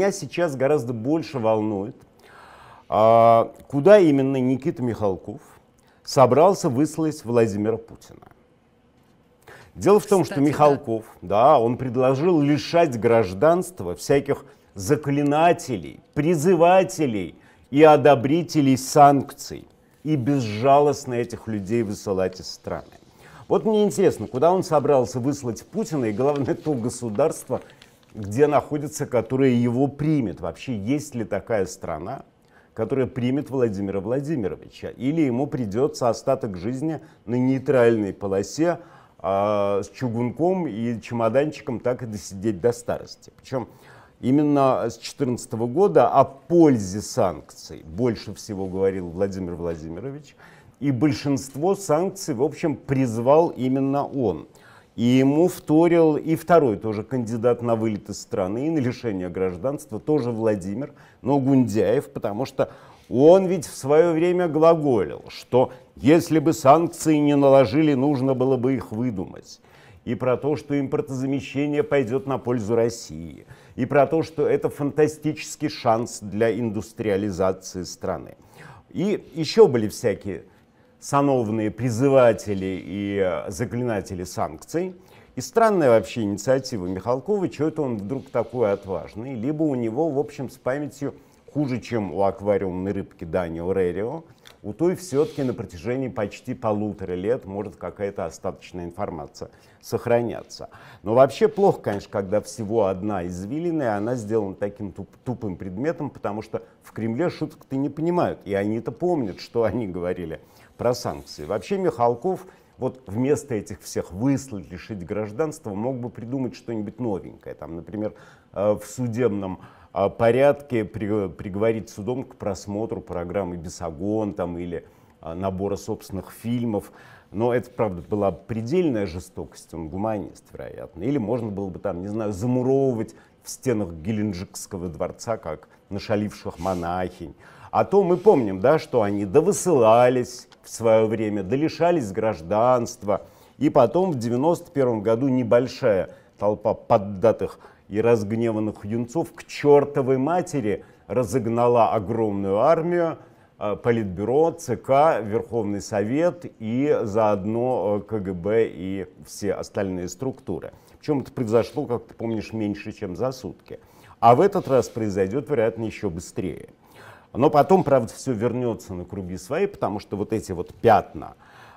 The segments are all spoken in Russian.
меня сейчас гораздо больше волнует, а, куда именно Никита Михалков собрался выслать Владимира Путина. Дело в том, Кстати, что Михалков, да. да, он предложил лишать гражданства всяких заклинателей, призывателей и одобрителей санкций и безжалостно этих людей высылать из страны. Вот мне интересно, куда он собрался выслать Путина и главное то государство, где находится, которая его примет. Вообще, есть ли такая страна, которая примет Владимира Владимировича? Или ему придется остаток жизни на нейтральной полосе а, с чугунком и чемоданчиком так и досидеть до старости? Причем именно с 2014 года о пользе санкций больше всего говорил Владимир Владимирович. И большинство санкций, в общем, призвал именно он – и ему вторил и второй тоже кандидат на вылет из страны и на лишение гражданства, тоже Владимир, но Гундяев, потому что он ведь в свое время глаголил, что если бы санкции не наложили, нужно было бы их выдумать. И про то, что импортозамещение пойдет на пользу России. И про то, что это фантастический шанс для индустриализации страны. И еще были всякие сановные призыватели и э, заклинатели санкций. И странная вообще инициатива Михалкова, что это он вдруг такой отважный, либо у него, в общем, с памятью хуже, чем у аквариумной рыбки Данио Рерио. У той все-таки на протяжении почти полутора лет может какая-то остаточная информация сохраняться. Но вообще плохо, конечно, когда всего одна извилина, и она сделана таким туп тупым предметом, потому что в Кремле шуток-то не понимают. И они-то помнят, что они говорили про санкции. Вообще Михалков вот вместо этих всех выслать, лишить гражданства, мог бы придумать что-нибудь новенькое. Там, например, э, в судебном порядке приговорить судом к просмотру программы «Бесогон» там, или а, набора собственных фильмов. Но это, правда, была предельная жестокость, он гуманист, вероятно. Или можно было бы там, не знаю, замуровывать в стенах Геленджикского дворца, как нашаливших монахинь. А то мы помним, да, что они довысылались в свое время, долишались гражданства. И потом в 91 году небольшая толпа поддатых и разгневанных юнцов к чертовой матери разогнала огромную армию, э, Политбюро, ЦК, Верховный Совет и заодно э, КГБ и все остальные структуры. Причем это произошло, как ты помнишь, меньше, чем за сутки. А в этот раз произойдет, вероятно, еще быстрее. Но потом, правда, все вернется на круги свои, потому что вот эти вот пятна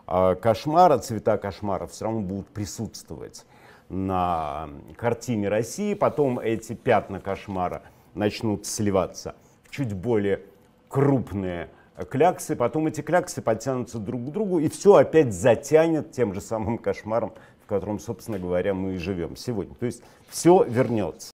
э, кошмара, цвета кошмара все равно будут присутствовать на картине России, потом эти пятна кошмара начнут сливаться в чуть более крупные кляксы, потом эти кляксы подтянутся друг к другу, и все опять затянет тем же самым кошмаром, в котором, собственно говоря, мы и живем сегодня. То есть все вернется.